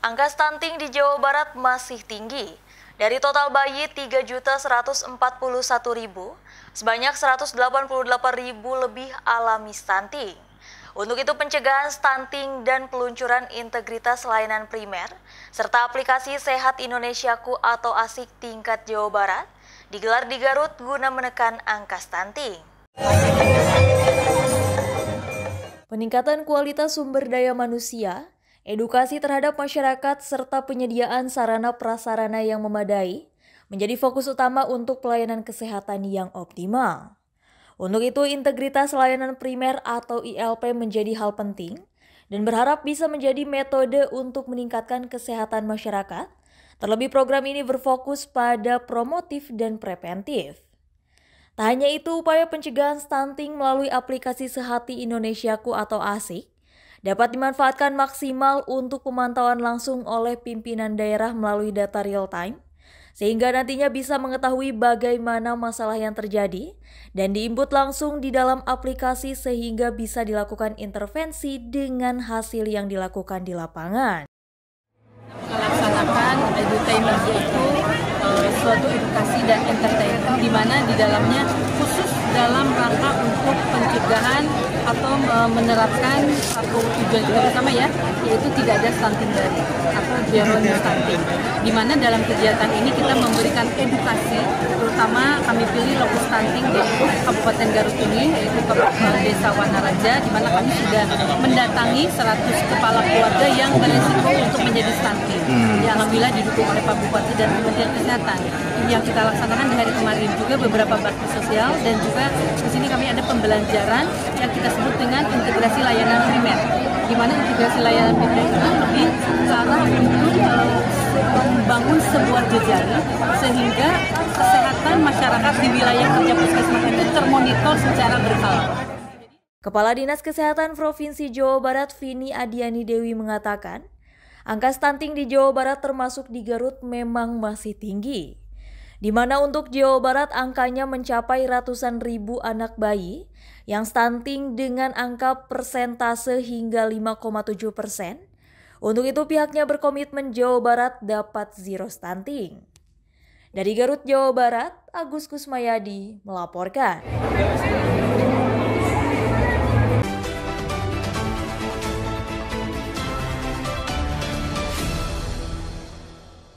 Angka stunting di Jawa Barat masih tinggi. Dari total bayi 3.141.000, sebanyak 188.000 lebih alami stunting. Untuk itu pencegahan stunting dan peluncuran integritas layanan primer, serta aplikasi Sehat Indonesiaku atau ASIK tingkat Jawa Barat, digelar di Garut guna menekan angka stunting. Peningkatan kualitas sumber daya manusia Edukasi terhadap masyarakat serta penyediaan sarana prasarana yang memadai menjadi fokus utama untuk pelayanan kesehatan yang optimal. Untuk itu, integritas layanan primer atau ILP menjadi hal penting dan berharap bisa menjadi metode untuk meningkatkan kesehatan masyarakat. Terlebih program ini berfokus pada promotif dan preventif. Tak hanya itu, upaya pencegahan stunting melalui aplikasi Sehati Indonesiaku atau ASIK dapat dimanfaatkan maksimal untuk pemantauan langsung oleh pimpinan daerah melalui data real time, sehingga nantinya bisa mengetahui bagaimana masalah yang terjadi dan diinput langsung di dalam aplikasi sehingga bisa dilakukan intervensi dengan hasil yang dilakukan di lapangan. Melaksanakan edutainment itu eh, suatu edukasi dan entertainment di mana di dalamnya khusus dalam rangka untuk pencegahan atau e, menerapkan satu tujuan juga pertama ya, yaitu tidak ada stunting dari atau zero stunting. Di mana dalam kegiatan ini kita memberikan edukasi, terutama kami pilih lokus stunting di Kabupaten Garut ini, yaitu Kabupaten Desa Wanaraja, di mana kami sudah mendatangi 100 kepala keluarga yang berisiko untuk menjadi stunting. Hmm alhamdulillah didukung oleh Pak Bupati dan Kementerian Kesehatan yang kita laksanakan di hari kemarin juga beberapa bakti sosial dan juga di sini kami ada pembelajaran yang kita sebut dengan integrasi layanan primer Gimana integrasi layanan primer itu lebih ke arah untuk eh, membangun sebuah jejaring sehingga kesehatan masyarakat di wilayah kerja puskesmas itu termonitor secara berkala. Kepala Dinas Kesehatan Provinsi Jawa Barat Vini Adiani Dewi mengatakan, Angka stunting di Jawa Barat termasuk di Garut memang masih tinggi. Di mana untuk Jawa Barat angkanya mencapai ratusan ribu anak bayi yang stunting dengan angka persentase hingga 5,7 persen. Untuk itu pihaknya berkomitmen Jawa Barat dapat zero stunting. Dari Garut, Jawa Barat, Agus Kusmayadi melaporkan.